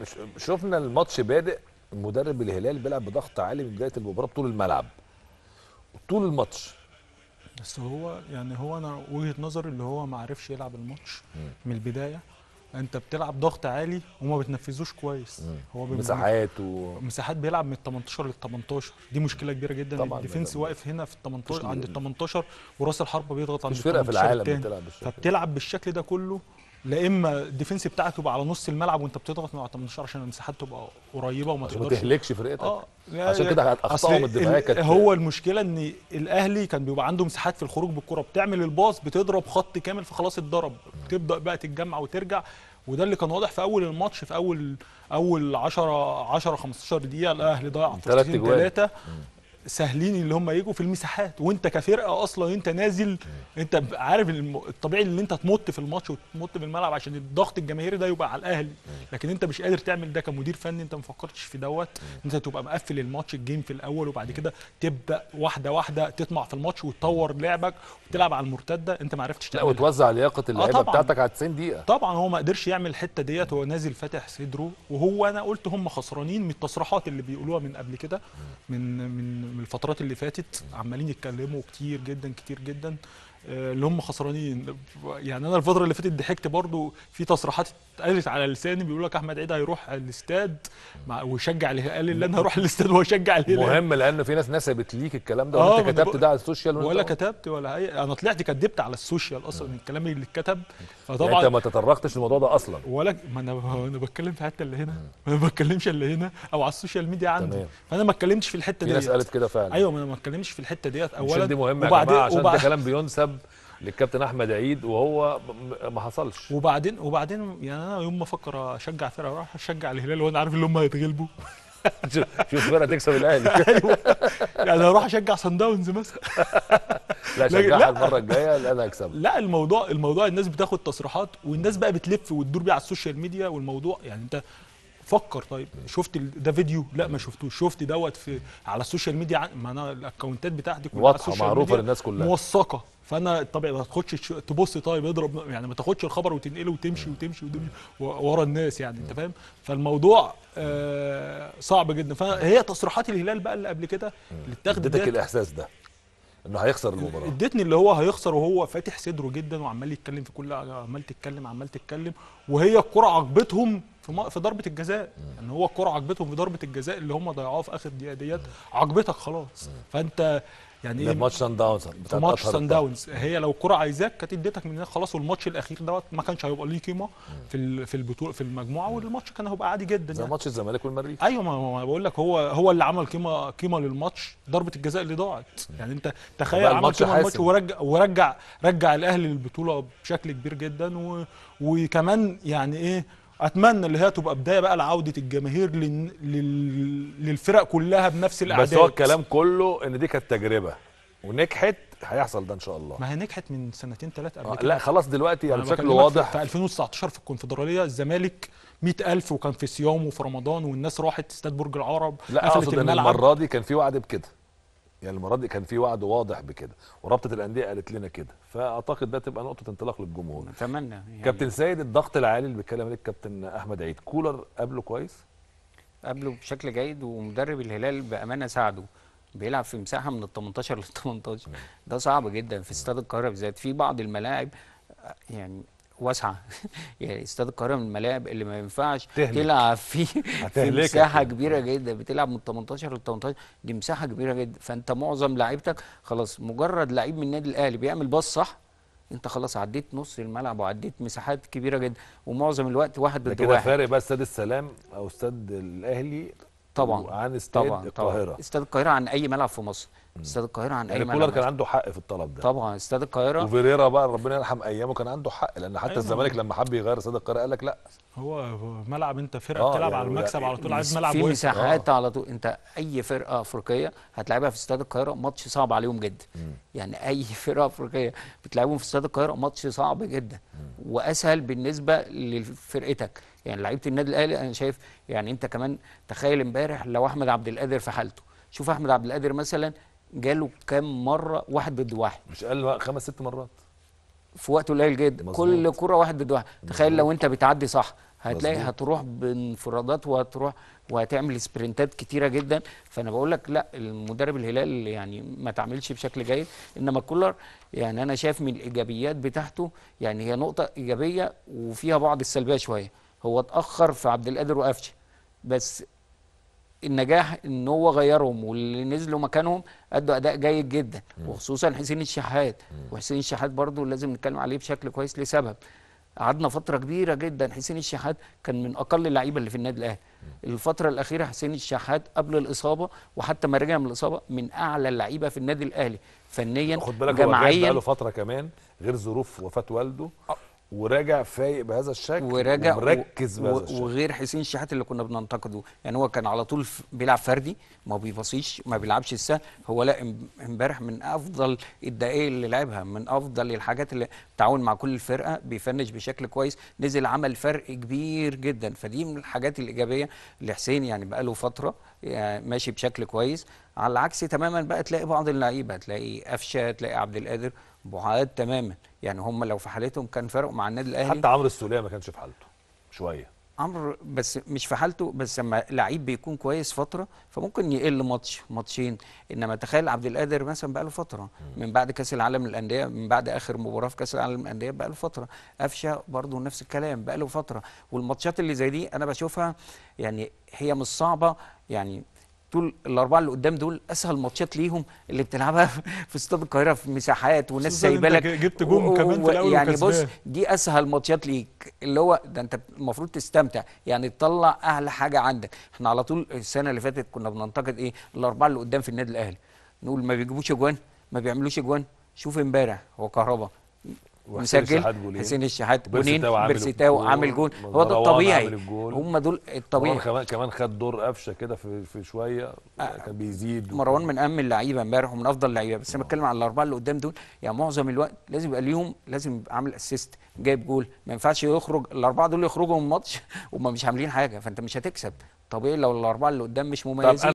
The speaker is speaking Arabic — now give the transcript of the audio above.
مش شفنا الماتش بادئ مدرب الهلال بيلعب بضغط عالي من بدايه المباراه طول الملعب طول الماتش بس هو يعني هو انا وجهه نظري اللي هو ما عرفش يلعب الماتش من البدايه انت بتلعب ضغط عالي وما بتنفذوش كويس مم. هو مساحات و... مساحات بيلعب من ال 18 لل 18 دي مشكله كبيره جدا الديفنس واقف هنا في ال 18 عند ال 18 وراس الحربه بيضغط عند ال 18 فرقه في العالم بتلعب بالشكل فبتلعب بالشكل ده كله لا اما الديفنس بتاعك تبقى على نص الملعب وانت بتضغط من 18 عشان المساحات تبقى قريبه وما تقدرش ما تهلكش فرقتك اه يعني عشان كده اخطائهم الدفاعيه كانت هو المشكله ان الاهلي كان بيبقى عنده مساحات في الخروج بالكره بتعمل الباص بتضرب خط كامل فخلاص اتضرب بتبدا بقى تتجمع وترجع وده اللي كان واضح في اول الماتش في اول اول 10 10 15 دقيقه الاهلي ضيع فرصتين ثلاثه سهلين اللي هم يجوا في المساحات وانت كفرقه اصلا انت نازل انت عارف الطبيعي ان انت تمط في الماتش وتمط في الملعب عشان الضغط الجماهيري ده يبقى على الاهلي لكن انت مش قادر تعمل ده كمدير فني انت ما فكرتش في دوت انت تبقى مقفل الماتش الجيم في الاول وبعد كده تبدا واحده واحده تطمع في الماتش وتطور لعبك وتلعب على المرتده انت ما عرفتش تعمل لا وتوزع لياقه آه، اللعيبه آه بتاعتك على 90 دقيقه طبعا هو ما قدرش يعمل الحته ديت هو نازل فاتح صدره وهو انا قلت هم خسرانين من التصريحات اللي بيقولوها من قبل كده من من من الفترات اللي فاتت عمالين يتكلموا كتير جدا كتير جدا آه، اللي هم خسرانين يعني انا الفتره اللي فاتت ضحكت برضو في تصريحات اتقالت على لساني بيقول لك احمد عيد هيروح الاستاد ويشجع ويشجع قال اللي انا هروح الاستاد واشجع الهلال مهم لان في ناس نسبت ليك الكلام ده وانت آه، كتبت ده على السوشيال ولا كتبت ولا اي انا طلعت كدبت على السوشيال اصلا من الكلام اللي اتكتب فطبعا يعني انت ما تطرقتش للموضوع ده اصلا ولا ما انا انا بتكلم في الحته اللي هنا ما بتكلمش اللي هنا او على السوشيال ميديا عندي تمام. فانا ما اتكلمتش في الحته دي في ناس قالت كده فعلا ايوه ما انا ما اتكلمتش في الحته ديت اولا دي مهمه جماعه عشان ده كلام بينسب للكابتن احمد عيد وهو ما حصلش وبعدين وبعدين يعني انا يوم ما افكر اشجع فرقه اروح اشجع الهلال وانا عارف ان هم هيتغلبوا شوف فرقه تكسب الاهلي أيوه. يعني اروح اشجع سان داونز مثلا لا شجعها المره الجايه لا انا هكسبها لا الموضوع الموضوع الناس بتاخد تصريحات والناس بقى بتلف وتدور بيها على السوشيال ميديا والموضوع يعني انت فكر طيب شفت ده فيديو لا ما شفتوش شفت دوت في على السوشيال ميديا ما انا الاكونتات بتاعتي كلها واضحه معروفه للناس كلها موثقه فانا طبيعي ما تاخدش تبص طيب اضرب يعني ما تاخدش الخبر وتنقله وتمشي وتمشي وتمشي ورا الناس يعني انت فاهم فالموضوع آه صعب جدا فهي تصريحات الهلال بقى اللي قبل كده اللي اتاخدت اديتك الاحساس ده انه هيخسر المباراه ادتني اللي هو هيخسر وهو فاتح صدره جدا وعمال يتكلم في كل عمال تتكلم عمال تتكلم وهي الكره عاقبتهم في في ضربه الجزاء يعني هو الكره عاقبتهم في ضربه الجزاء اللي هم ضيعوها في اخر دقيقه ديت عاقبتك خلاص فانت يعني ايه ماتش سان داونز ماتش سان داونز هي لو الكره عايزاك كانت اديتك من هناك خلاص والماتش الاخير دوت ما كانش هيبقى ليه قيمه في في البطوله في المجموعه والماتش كان هيبقى عادي جدا زي يعني. ماتش الزمالك والمريخ ايوه ما بقول لك هو هو اللي عمل قيمه قيمه للماتش ضربه الجزاء اللي ضاعت يعني انت تخيل عمل قيمه الماتش ورجع ورجع رجع الاهلي للبطوله بشكل كبير جدا و وكمان يعني ايه اتمنى اللي هي تبقى بدايه بقى لعوده الجماهير لل... لل... للفرق كلها بنفس الاعداد بس هو الكلام كله ان دي كانت تجربه ونجحت هيحصل ده ان شاء الله ما هي نجحت من سنتين ثلاثه قبل آه كده لا خلاص دلوقتي يعني بشكل واضح في 2019 في الكونفدراليه الزمالك 100000 وكان في صيام وفي رمضان والناس راحت استاد برج العرب لا اقصد ان المره دي كان في وعد بكده يعني المره دي كان في وعد واضح بكده ورابطه الانديه قالت لنا كده فاعتقد ده تبقى نقطه انطلاق للجمهور اتمنى يعني كابتن سيد الضغط العالي اللي بيتكلم عليه الكابتن احمد عيد كولر قبله كويس قبله بشكل جيد ومدرب الهلال بامانه ساعده بيلعب في مساحه من ال 18 لل 18 ده صعب جدا في استاد القاهره بالذات في بعض الملاعب يعني واسعه يعني استاد القاهره من الملاعب اللي ما ينفعش تهلك. تلعب فيه في مساحه يعني. كبيره جدا بتلعب من 18 ل 18 دي مساحه كبيره جدا فانت معظم لعيبتك خلاص مجرد لعيب من النادي الاهلي بيعمل باص صح انت خلاص عديت نص الملعب وعديت مساحات كبيره جدا ومعظم الوقت واحد ضد واحد كده فارق بقى استاد السلام او استاد الاهلي طبعا عن استاد طبعًا القاهره طبعًا. استاد القاهره عن اي ملعب في مصر استاد القاهره عن يعني كولر كان عنده حق في الطلب ده طبعا استاد القاهره وفيريرا بقى ربنا يرحم ايامه كان عنده حق لان حتى أيوة. الزمالك لما حب يغير استاد القاهره قال لك لا هو ملعب انت فرقه آه بتلعب يعني على المكسب على طول عايز ملعب في مساحات آه. على طول انت اي فرقه افريقيه هتلاعبها في استاد القاهره ماتش صعب عليهم جدا يعني اي فرقه افريقيه بتلعبهم في استاد القاهره ماتش صعب جدا واسهل بالنسبه لفرقتك يعني لعيبه النادي الاهلي انا شايف يعني انت كمان تخيل امبارح لو احمد عبد القادر في حالته شوف احمد عبد القادر مثلا جاله كام مره واحد ضد واحد مش اقل خمس ست مرات في وقت قليل جدا كل كره واحد ضد واحد تخيل لو انت بتعدي صح هتلاقي مزبوط. هتروح بانفرادات وهتروح وهتعمل سبرنتات كتيره جدا فانا بقول لك لا المدرب الهلال يعني ما تعملش بشكل جيد انما كولر يعني انا شايف من الايجابيات بتاعته يعني هي نقطه ايجابيه وفيها بعض السلبيه شويه هو اتاخر في عبد القادر وقفشه بس النجاح ان هو غيرهم واللي نزلوا مكانهم ادوا اداء جيد جدا وخصوصا حسين الشحات وحسين الشحات برضو لازم نتكلم عليه بشكل كويس لسبب قعدنا فتره كبيره جدا حسين الشحات كان من اقل اللعيبه اللي في النادي الاهلي الفتره الاخيره حسين الشحات قبل الاصابه وحتى ما رجع من الاصابه من اعلى اللعيبه في النادي الاهلي فنيا خد بالك جماعيا له فتره كمان غير ظروف وفاه والده وراجع فايق بهذا الشكل وراجع ومركز و... بهذا الشكل وغير حسين الشحات اللي كنا بننتقده يعني هو كان على طول بيلعب فردي ما بيباصيش ما بيلعبش السهل هو لا امبارح من افضل الدقائق اللي لعبها من افضل الحاجات اللي تعاون مع كل الفرقه بيفنش بشكل كويس نزل عمل فرق كبير جدا فدي من الحاجات الايجابيه لحسين يعني بقاله فتره يعني ماشي بشكل كويس على العكس تماما بقى تلاقي بعض اللعيبه تلاقي قفشه تلاقي عبد القادر بعاد تماما يعني هم لو في حالتهم كان فرقوا مع النادي الاهلي حتى عمرو السوليه ما كانش في حالته شويه عمرو بس مش في حالته بس لما لعيب بيكون كويس فتره فممكن يقل ماتش ماتشين انما تخيل عبد القادر مثلا بقى له فتره من بعد كاس العالم للانديه من بعد اخر مباراه في كاس العالم للانديه بقى له فتره قفشه برضه نفس الكلام بقى له فتره والماتشات اللي زي دي انا بشوفها يعني هي مش صعبه يعني دول الاربعه اللي قدام دول اسهل ماتشات ليهم اللي بتلعبها في استاد القاهره في مساحات وناس سايبه لك جبت جون كمان في الاول يعني بص دي اسهل ماتشات ليك اللي هو ده انت المفروض تستمتع يعني تطلع اعلى حاجه عندك احنا على طول السنه اللي فاتت كنا بننتقد ايه الاربعه اللي قدام في النادي الاهلي نقول ما بيجيبوش اجوان ما بيعملوش اجوان شوف امبارح هو كهربا مسجل حسين الشحات جونين بيرسيتاو عامل جون هو ده الطبيعي هم دول الطبيعي مروان كمان خد دور قفشه كده في في شويه آه كان بيزيد مروان من اهم اللعيبه امبارح ومن افضل اللعيبه بس انا بتكلم على الاربعه اللي قدام دول يعني معظم الوقت لازم يبقى ليهم لازم يبقى عامل اسيست جايب جول ما ينفعش يخرج الاربعه دول يخرجوا من الماتش وهم مش عاملين حاجه فانت مش هتكسب طبيعي لو الاربعه اللي قدام مش مميزين